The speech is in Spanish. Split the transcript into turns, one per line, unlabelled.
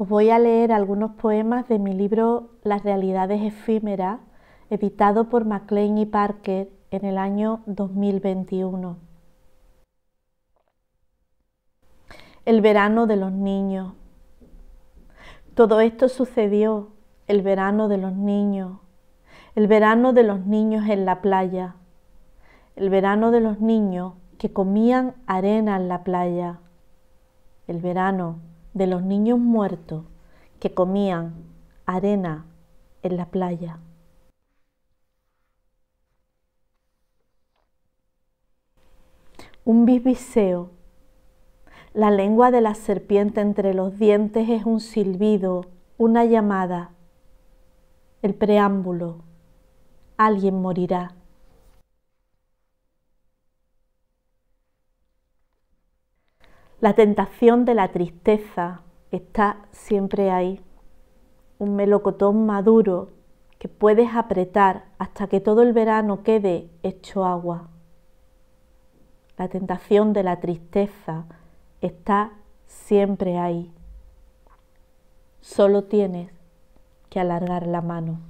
Os voy a leer algunos poemas de mi libro Las realidades efímeras, editado por Maclean y Parker en el año 2021. El verano de los niños. Todo esto sucedió el verano de los niños, el verano de los niños en la playa, el verano de los niños que comían arena en la playa, el verano de los niños muertos que comían arena en la playa. Un bisbiseo. La lengua de la serpiente entre los dientes es un silbido, una llamada, el preámbulo. Alguien morirá. La tentación de la tristeza está siempre ahí. Un melocotón maduro que puedes apretar hasta que todo el verano quede hecho agua. La tentación de la tristeza está siempre ahí. Solo tienes que alargar la mano.